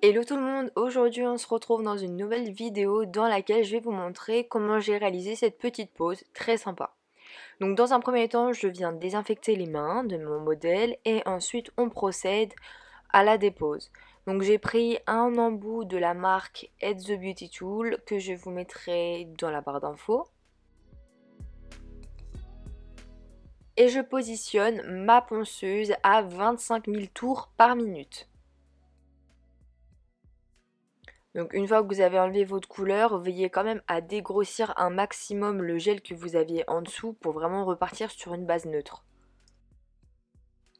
Hello tout le monde, aujourd'hui on se retrouve dans une nouvelle vidéo dans laquelle je vais vous montrer comment j'ai réalisé cette petite pose très sympa. Donc dans un premier temps je viens désinfecter les mains de mon modèle et ensuite on procède à la dépose. Donc j'ai pris un embout de la marque Head the Beauty Tool que je vous mettrai dans la barre d'infos. Et je positionne ma ponceuse à 25 000 tours par minute. Donc une fois que vous avez enlevé votre couleur, veillez quand même à dégrossir un maximum le gel que vous aviez en dessous pour vraiment repartir sur une base neutre.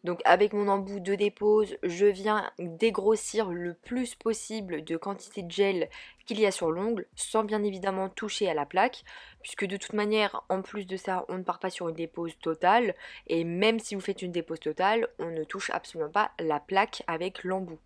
Donc avec mon embout de dépose, je viens dégrossir le plus possible de quantité de gel qu'il y a sur l'ongle, sans bien évidemment toucher à la plaque, puisque de toute manière, en plus de ça, on ne part pas sur une dépose totale, et même si vous faites une dépose totale, on ne touche absolument pas la plaque avec l'embout.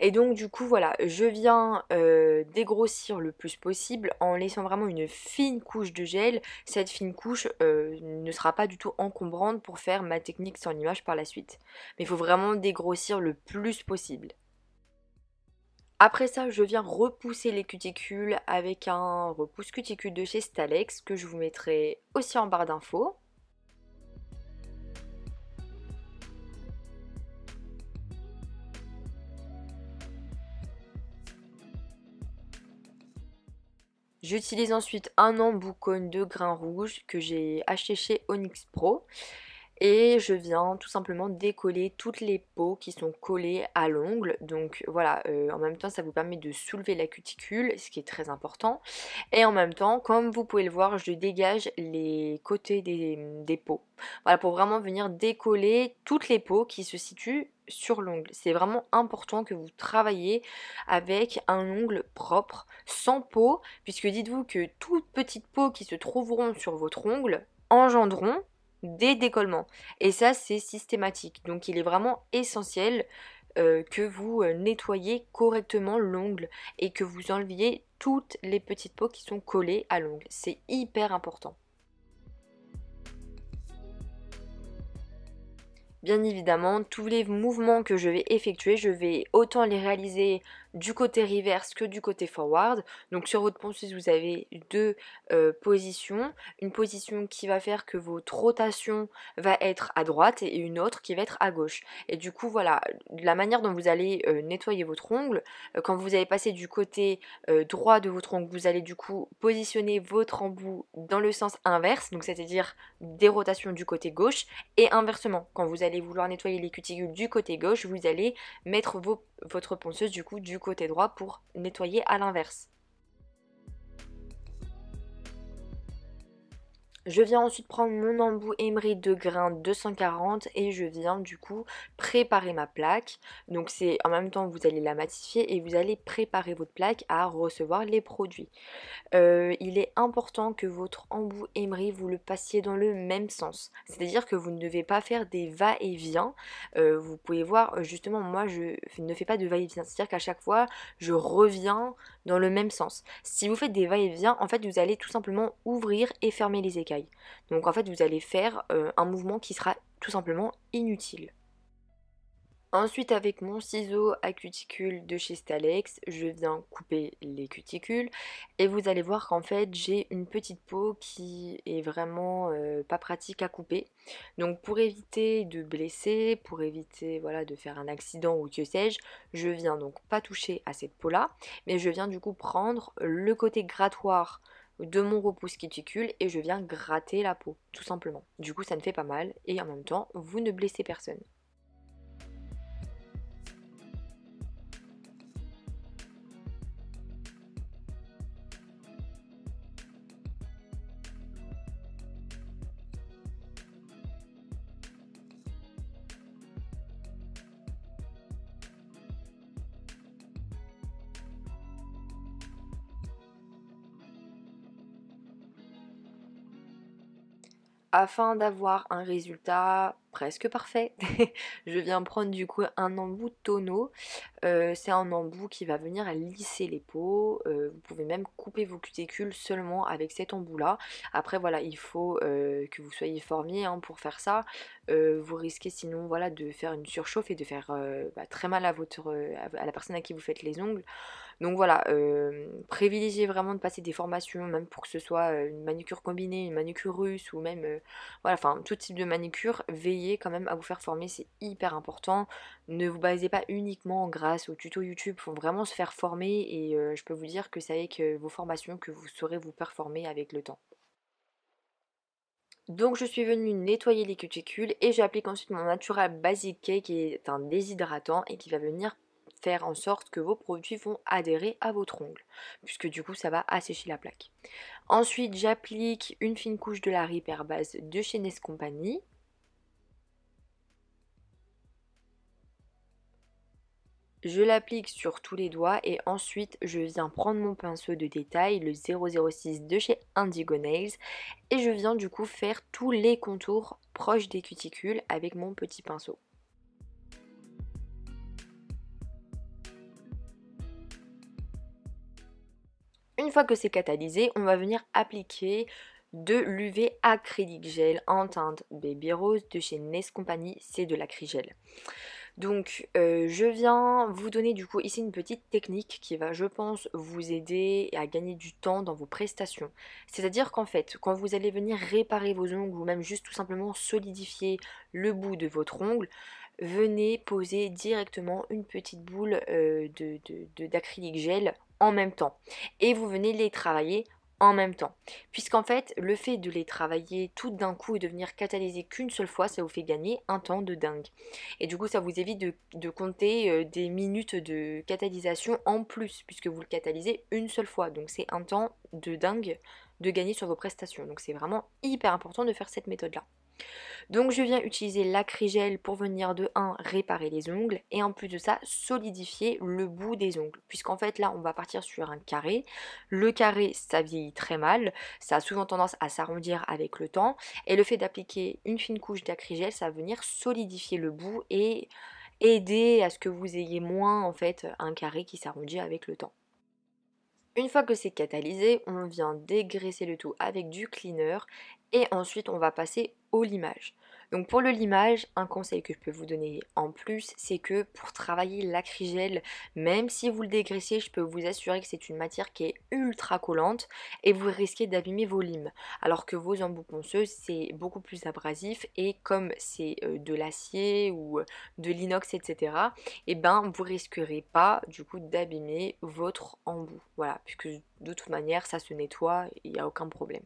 Et donc du coup voilà, je viens euh, dégrossir le plus possible en laissant vraiment une fine couche de gel. Cette fine couche euh, ne sera pas du tout encombrante pour faire ma technique sans nuage par la suite. Mais il faut vraiment dégrossir le plus possible. Après ça, je viens repousser les cuticules avec un repousse cuticule de chez Stalex que je vous mettrai aussi en barre d'infos. J'utilise ensuite un emboucone de grains rouges que j'ai acheté chez Onyx Pro et je viens tout simplement décoller toutes les peaux qui sont collées à l'ongle donc voilà euh, en même temps ça vous permet de soulever la cuticule ce qui est très important et en même temps comme vous pouvez le voir je dégage les côtés des, des peaux voilà pour vraiment venir décoller toutes les peaux qui se situent sur l'ongle. C'est vraiment important que vous travaillez avec un ongle propre, sans peau, puisque dites-vous que toutes petites peaux qui se trouveront sur votre ongle engendreront des décollements. Et ça, c'est systématique. Donc il est vraiment essentiel euh, que vous euh, nettoyez correctement l'ongle et que vous enleviez toutes les petites peaux qui sont collées à l'ongle. C'est hyper important. Bien évidemment, tous les mouvements que je vais effectuer, je vais autant les réaliser du côté reverse que du côté forward. Donc sur votre ponceuse, vous avez deux euh, positions. Une position qui va faire que votre rotation va être à droite et une autre qui va être à gauche. Et du coup, voilà, la manière dont vous allez euh, nettoyer votre ongle, euh, quand vous allez passer du côté droit de votre ongle, vous allez du coup positionner votre embout dans le sens inverse, donc c'est-à-dire des rotations du côté gauche, et inversement, quand vous allez vouloir nettoyer les cuticules du côté gauche, vous allez mettre votre ponceuse du coup du côté droit pour nettoyer à l'inverse. Je viens ensuite prendre mon embout émeri de grain 240 et je viens du coup préparer ma plaque. Donc c'est en même temps vous allez la matifier et vous allez préparer votre plaque à recevoir les produits. Euh, il est important que votre embout Emery vous le passiez dans le même sens. C'est-à-dire que vous ne devez pas faire des va-et-vient. Euh, vous pouvez voir euh, justement moi je ne fais pas de va-et-vient. C'est-à-dire qu'à chaque fois je reviens dans le même sens. Si vous faites des va-et-vient en fait vous allez tout simplement ouvrir et fermer les écarts. Donc en fait, vous allez faire euh, un mouvement qui sera tout simplement inutile. Ensuite, avec mon ciseau à cuticule de chez Stalex, je viens couper les cuticules et vous allez voir qu'en fait, j'ai une petite peau qui est vraiment euh, pas pratique à couper. Donc pour éviter de blesser, pour éviter voilà, de faire un accident ou que sais-je, je viens donc pas toucher à cette peau-là, mais je viens du coup prendre le côté grattoir de mon repousse cuticule et je viens gratter la peau, tout simplement. Du coup, ça ne fait pas mal et en même temps, vous ne blessez personne. afin d'avoir un résultat presque parfait. je viens prendre du coup un embout tonneau. Euh, c'est un embout qui va venir lisser les peaux. Euh, vous pouvez même couper vos cuticules seulement avec cet embout là. Après voilà, il faut euh, que vous soyez formé hein, pour faire ça. vous risquez sinon voilà de faire une surchauffe et de faire bah, très mal à votre à la personne à qui vous faites les ongles. Donc voilà, euh, privilégiez vraiment de passer des formations, même pour que ce soit euh, une manucure combinée, une manucure russe ou même, euh, voilà, enfin tout type de manucure, veillez quand même à vous faire former, c'est hyper important. Ne vous basez pas uniquement grâce aux tutos YouTube, faut vraiment se faire former et je peux vous dire que c'est avec vos formations que vous saurez vous performer avec le temps. Donc je suis venue nettoyer les cuticules et j'applique ensuite mon Natural Basic Cake qui est un déshydratant et qui va venir en sorte que vos produits vont adhérer à votre ongle, puisque du coup ça va assécher la plaque. Ensuite j'applique une fine couche de la ripère Base de chez Nescompany. Company. Je l'applique sur tous les doigts et ensuite je viens prendre mon pinceau de détail, le 006 de chez Indigo Nails et je viens du coup faire tous les contours proches des cuticules avec mon petit pinceau. Une fois que c'est catalysé, on va venir appliquer de l'UV acrylique gel en teinte Baby Rose de chez NES Company, c'est de l'acrygel. Donc euh, je viens vous donner du coup ici une petite technique qui va je pense vous aider à gagner du temps dans vos prestations. C'est-à-dire qu'en fait quand vous allez venir réparer vos ongles ou même juste tout simplement solidifier le bout de votre ongle, venez poser directement une petite boule euh, d'acrylique gel en même temps. Et vous venez les travailler en même temps. Puisqu'en fait, le fait de les travailler tout d'un coup et de venir catalyser qu'une seule fois, ça vous fait gagner un temps de dingue. Et du coup, ça vous évite de, de compter euh, des minutes de catalysation en plus, puisque vous le catalysez une seule fois. Donc c'est un temps de dingue de gagner sur vos prestations. Donc c'est vraiment hyper important de faire cette méthode-là. Donc je viens utiliser l'acrygel pour venir de 1 réparer les ongles et en plus de ça solidifier le bout des ongles puisqu'en fait là on va partir sur un carré. Le carré ça vieillit très mal, ça a souvent tendance à s'arrondir avec le temps et le fait d'appliquer une fine couche d'acrygel ça va venir solidifier le bout et aider à ce que vous ayez moins en fait un carré qui s'arrondit avec le temps. Une fois que c'est catalysé, on vient dégraisser le tout avec du cleaner et ensuite on va passer au limage. Donc pour le limage, un conseil que je peux vous donner en plus, c'est que pour travailler l'acrygel, même si vous le dégraissez, je peux vous assurer que c'est une matière qui est ultra collante et vous risquez d'abîmer vos limes. Alors que vos embouts ponceuses, c'est beaucoup plus abrasif et comme c'est euh, de l'acier ou euh, de l'inox, etc., et eh ben vous risquerez pas du coup d'abîmer votre embout. Voilà, puisque de toute manière, ça se nettoie, il n'y a aucun problème.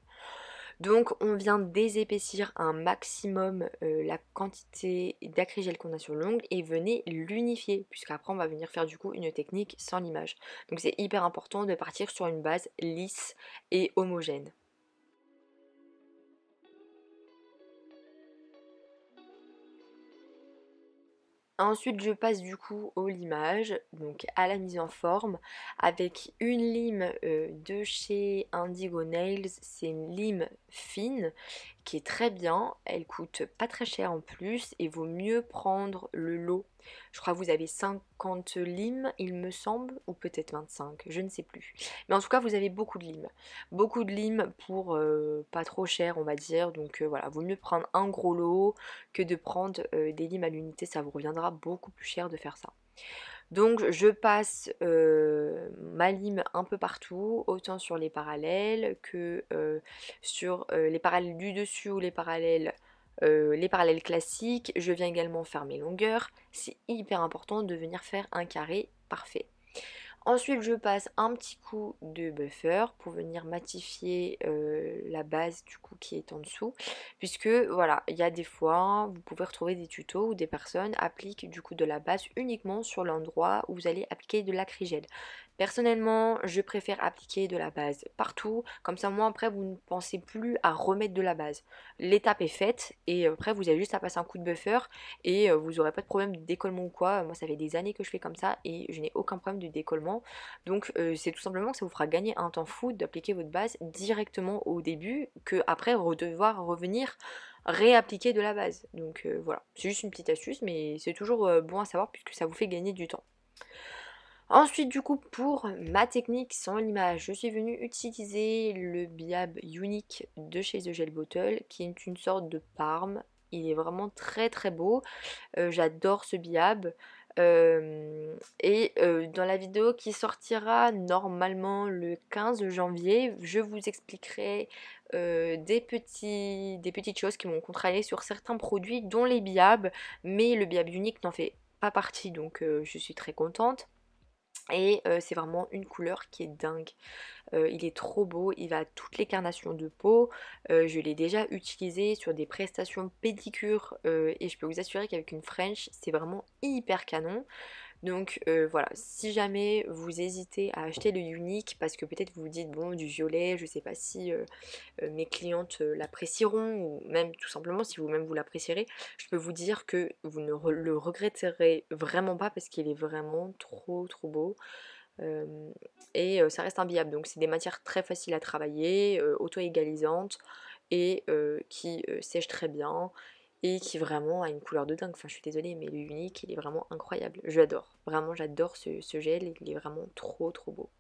Donc on vient désépaissir un maximum euh, la quantité d'acrygel qu'on a sur l'ongle et venez l'unifier puisqu'après on va venir faire du coup une technique sans l'image. Donc c'est hyper important de partir sur une base lisse et homogène. Ensuite, je passe du coup au limage, donc à la mise en forme, avec une lime euh, de chez Indigo Nails. C'est une lime fine qui est très bien, elle coûte pas très cher en plus et vaut mieux prendre le lot. Je crois que vous avez 50 limes, il me semble, ou peut-être 25, je ne sais plus. Mais en tout cas, vous avez beaucoup de limes. Beaucoup de limes pour euh, pas trop cher, on va dire. Donc euh, voilà, vaut mieux prendre un gros lot que de prendre euh, des limes à l'unité, ça vous reviendra beaucoup plus cher de faire ça. Donc je passe euh, ma lime un peu partout, autant sur les parallèles que euh, sur euh, les parallèles du dessus ou les parallèles classiques. Je viens également faire mes longueurs. C'est hyper important de venir faire un carré parfait. Ensuite, je passe un petit coup de buffer pour venir matifier euh, la base du coup qui est en dessous. Puisque voilà, il y a des fois, vous pouvez retrouver des tutos où des personnes appliquent du coup de la base uniquement sur l'endroit où vous allez appliquer de l'acrygel. Personnellement, je préfère appliquer de la base partout, comme ça moi après vous ne pensez plus à remettre de la base. L'étape est faite et euh, après vous avez juste à passer un coup de buffer et euh, vous n'aurez pas de problème de décollement ou quoi. Moi ça fait des années que je fais comme ça et je n'ai aucun problème de décollement. Donc euh, c'est tout simplement que ça vous fera gagner un temps fou d'appliquer votre base directement au début que après devoir revenir réappliquer de la base. Donc voilà, c'est juste une petite astuce mais c'est toujours bon à savoir puisque ça vous fait gagner du temps. Ensuite, du coup, pour ma technique sans l'image, je suis venue utiliser le Biab Unique de chez The Gel Bottle, qui est une sorte de parme. Il est vraiment très très beau. Euh, j'adore ce Biab. Euh, et euh, dans la vidéo qui sortira normalement le 15 janvier, je vous expliquerai des, petites choses qui m'ont contrarié sur certains produits, dont les Biab mais le biab unique n'en fait pas partie, donc je suis très contente. Et euh, c'est vraiment une couleur qui est dingue. Euh, il est trop beau, il va à toutes les carnations de peau. Euh, je l'ai déjà utilisé sur des prestations pédicures et je peux vous assurer qu'avec une French, c'est vraiment hyper canon. Donc euh, voilà, si jamais vous hésitez à acheter le Unique, parce que peut-être vous vous dites, bon, du violet, je ne sais pas si euh, euh, mes clientes l'apprécieront, ou même tout simplement si vous-même vous l'apprécierez, je peux vous dire que vous ne le regretterez vraiment pas parce qu'il est vraiment trop trop beau. et ça reste imbiable, donc c'est des matières très faciles à travailler, auto-égalisantes et qui sèchent très bien et qui vraiment a une couleur de dingue. Enfin, je suis désolée, mais le unique, il est vraiment incroyable. Je l'adore. Vraiment, j'adore ce, ce gel. Il est vraiment trop, trop beau.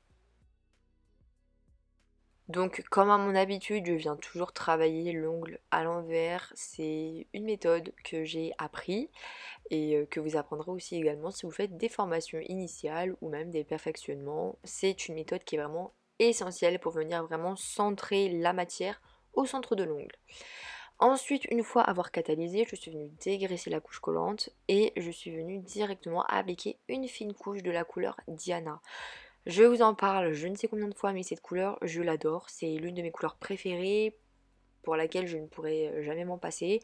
Donc, comme à mon habitude, je viens toujours travailler l'ongle à l'envers. C'est une méthode que j'ai appris et euh, que vous apprendrez aussi également si vous faites des formations initiales ou même des perfectionnements. C'est une méthode qui est vraiment essentielle pour venir vraiment centrer la matière au centre de l'ongle. Ensuite, une fois avoir catalysé, je suis venue dégraisser la couche collante et je suis venue directement appliquer une fine couche de la couleur Diana. Je vous en parle je ne sais combien de fois, mais cette couleur, je l'adore. C'est l'une de mes couleurs préférées pour laquelle je ne pourrais jamais m'en passer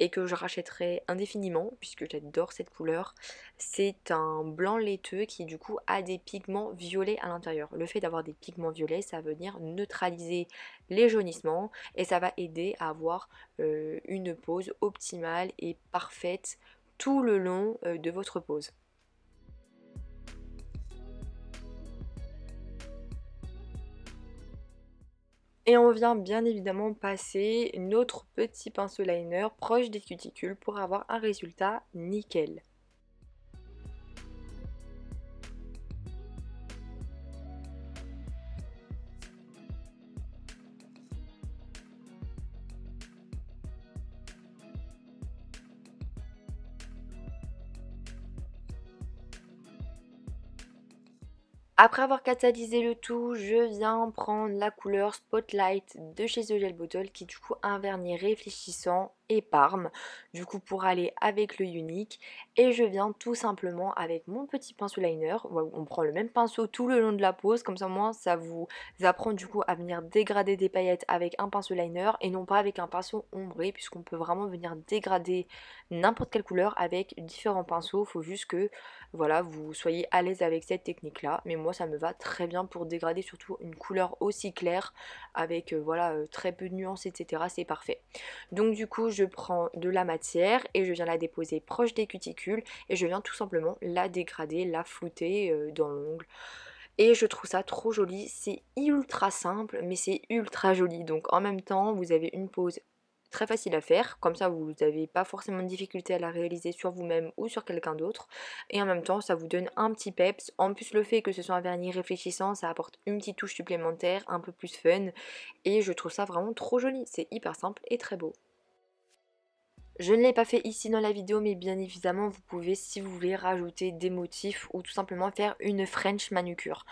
et que je rachèterai indéfiniment puisque j'adore cette couleur. C'est un blanc laiteux qui du coup a des pigments violets à l'intérieur. Le fait d'avoir des pigments violets, ça va venir neutraliser les jaunissements et ça va aider à avoir euh, une pose optimale et parfaite tout le long euh, de votre pose. Et on vient bien évidemment passer notre petit pinceau liner proche des cuticules pour avoir un résultat nickel. Après avoir catalysé le tout, je viens prendre la couleur Spotlight de chez The Gel Bottle qui est du coup un vernis réfléchissant et Parme, du coup pour aller avec le Unique. Et je viens tout simplement avec mon petit pinceau liner, on prend le même pinceau tout le long de la pose, comme ça moi ça vous apprend du coup à venir dégrader des paillettes avec un pinceau liner et non pas avec un pinceau ombré, puisqu'on peut vraiment venir dégrader n'importe quelle couleur avec différents pinceaux, faut juste que voilà vous soyez à l'aise avec cette technique là, mais moi ça me va très bien pour dégrader surtout une couleur aussi claire avec euh, voilà euh, très peu de nuances etc c'est parfait donc du coup je je prends de la matière et je viens la déposer proche des cuticules et je viens tout simplement la dégrader, la flouter euh, dans l'ongle. Et je trouve ça trop joli, c'est ultra simple mais c'est ultra joli. Donc en même temps vous avez une pose très facile à faire, comme ça vous n'avez pas forcément de difficulté à la réaliser sur vous-même ou sur quelqu'un d'autre, et en même temps ça vous donne un petit peps, en plus le fait que ce soit un vernis réfléchissant, ça apporte une petite touche supplémentaire, un peu plus fun, et je trouve ça vraiment trop joli, c'est hyper simple et très beau. Je ne l'ai pas fait ici dans la vidéo, mais bien évidemment, vous pouvez, si vous voulez, rajouter des motifs ou tout simplement faire une French manucure.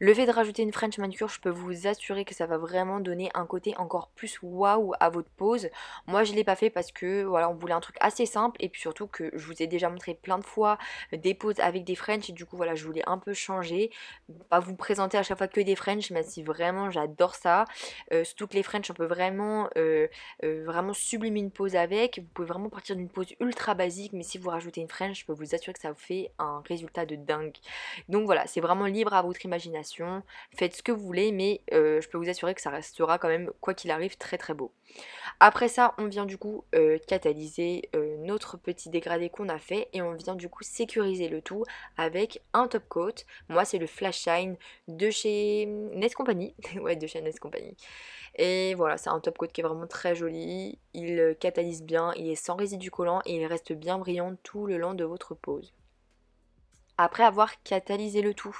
Le fait de rajouter une French manicure, je peux vous assurer que ça va vraiment donner un côté encore plus waouh à votre pose. Moi, je l'ai pas fait parce que voilà, on voulait un truc assez simple et puis surtout que je vous ai déjà montré plein de fois des poses avec des French et du coup voilà, je voulais un peu changer, pas vous présenter à chaque fois que des French, mais si vraiment j'adore ça. Euh, surtout que les French, on peut vraiment euh, euh, vraiment sublimer une pose avec. Vous pouvez vraiment partir d'une pose ultra basique, mais si vous rajoutez une French, je peux vous assurer que ça vous fait un résultat de dingue. Donc voilà, c'est vraiment libre à votre imagination faites ce que vous voulez, mais euh, je peux vous assurer que ça restera quand même, quoi qu'il arrive, très très beau. Après ça, on vient du coup euh, catalyser euh, notre petit dégradé qu'on a fait et on vient du coup sécuriser le tout avec un top coat. Moi, c'est le Flash Shine de chez Nest Company. ouais, de chez Et voilà, c'est un top coat qui est vraiment très joli. Il catalyse bien, il est sans résidu collant et il reste bien brillant tout le long de votre pose. Après avoir catalysé le tout,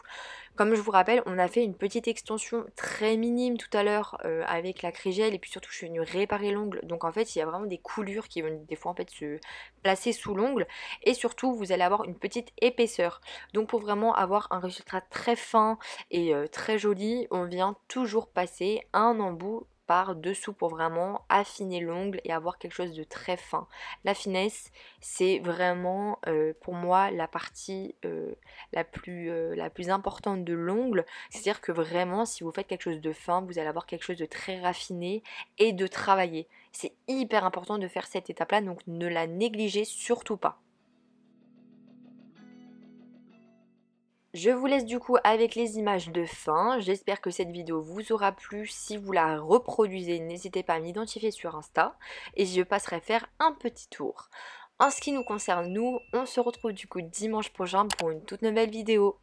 comme je vous rappelle, on a fait une petite extension très minime tout à l'heure euh, avec la crigelle. et puis surtout je suis venue réparer l'ongle. Donc en fait, il y a vraiment des coulures qui vont des fois en fait se placer sous l'ongle et surtout vous allez avoir une petite épaisseur. Donc pour vraiment avoir un résultat très fin et euh, très joli, on vient toujours passer un embout par dessous pour vraiment affiner l'ongle et avoir quelque chose de très fin. La finesse, c'est vraiment euh, pour moi la partie euh, la, plus, euh, la plus importante de l'ongle. C'est-à-dire que vraiment, si vous faites quelque chose de fin, vous allez avoir quelque chose de très raffiné et de travaillé. C'est hyper important de faire cette étape-là, donc ne la négligez surtout pas. Je vous laisse du coup avec les images de fin. J'espère que cette vidéo vous aura plu. Si vous la reproduisez, n'hésitez pas à m'identifier sur Insta et je passerai faire un petit tour. En ce qui nous concerne, nous, on se retrouve du coup dimanche prochain pour une toute nouvelle vidéo.